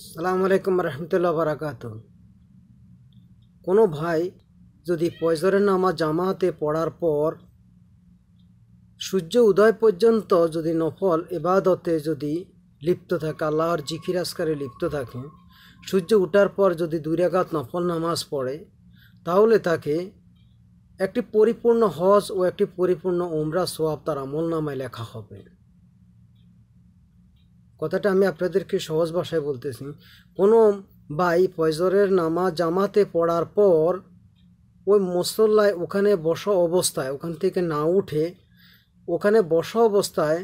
সালাম আলাইকুম রহমতুল্লাহ বারাকাত কোনো ভাই যদি পয়জরের নামাজ জামাতে পড়ার পর সূর্য উদয় পর্যন্ত যদি নফল এবাদতে যদি লিপ্ত থাকে আল্লাহর জিকির আসকারে লিপ্ত থাকে সূর্য উঠার পর যদি দুরাঘাত নফল নামাজ পড়ে তাহলে তাকে একটি পরিপূর্ণ হজ ও একটি পরিপূর্ণ ওমরা সোয়াব তার আমল নামায় লেখা হবে কথাটা আমি আপনাদেরকে সহজ ভাষায় বলতেছি কোনো ভাই ফয়জরের নামা জামাতে পড়ার পর ওই মসল্লায় ওখানে বসা অবস্থায় ওখান থেকে না উঠে ওখানে বসা অবস্থায়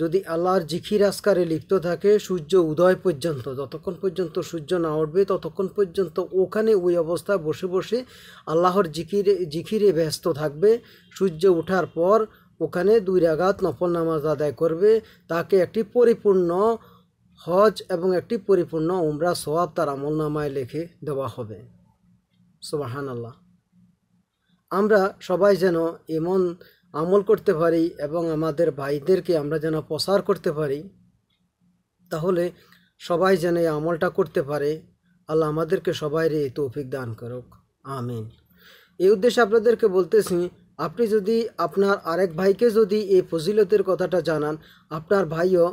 যদি আল্লাহর জিখির আসকারে লিপ্ত থাকে সূর্য উদয় পর্যন্ত যতক্ষণ পর্যন্ত সূর্য না উঠবে ততক্ষণ পর্যন্ত ওখানে ওই অবস্থায় বসে বসে আল্লাহর জিকিরে জিখিরে ব্যস্ত থাকবে সূর্য ওঠার পর ওখানে দুই রাগাত নফল নামাজ আদায় করবে তাকে একটি পরিপূর্ণ হজ এবং একটি পরিপূর্ণ উমরা সোয়াব তার আমল নামায় লিখে দেওয়া হবে সোবাহান আল্লাহ আমরা সবাই যেন এমন আমল করতে পারি এবং আমাদের ভাইদেরকে আমরা যেন প্রসার করতে পারি তাহলে সবাই যেন এই আমলটা করতে পারে আল্লাহ আমাদেরকে সবাই রে তৌফিক দান করুক আমিন এই উদ্দেশ্যে আপনাদেরকে বলতেছি আপনি যদি আপনার আরেক ভাইকে যদি এই ফজিলতের কথাটা জানান আপনার ভাইও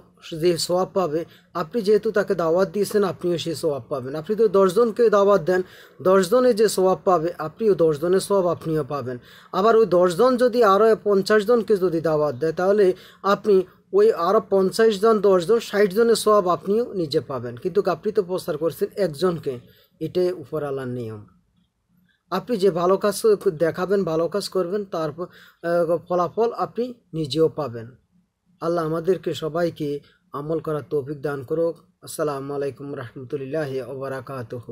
যে সোয়াব পাবে আপনি যেহেতু তাকে দাওয়াত দিয়েছেন আপনিও সেই সোয়াব পাবেন আপনি তো দশজনকে দাওয়াত দেন দশজনে যে সোয়াব পাবে আপনিও দশজনের সোয়াব আপনিও পাবেন আবার ওই দশজন যদি আরও পঞ্চাশ জনকে যদি দাওয়াত দেয় তাহলে আপনি ওই আরও পঞ্চাশ জন দশজন ষাট জনের সোয়াব আপনিও নিজে পাবেন কিন্তু আপনি তো প্রচার করছেন একজনকে এটাই উপর আলার নিয়ম আপনি যে ভালো কাজ দেখাবেন ভালো কাজ করবেন তার ফলাফল আপনি নিজেও পাবেন আল্লাহ আমাদেরকে সবাইকে আমল করার তৌফিক দান করুক আসসালামু আলাইকুম রহমতুলিল্লাহ ওবরাকাতহ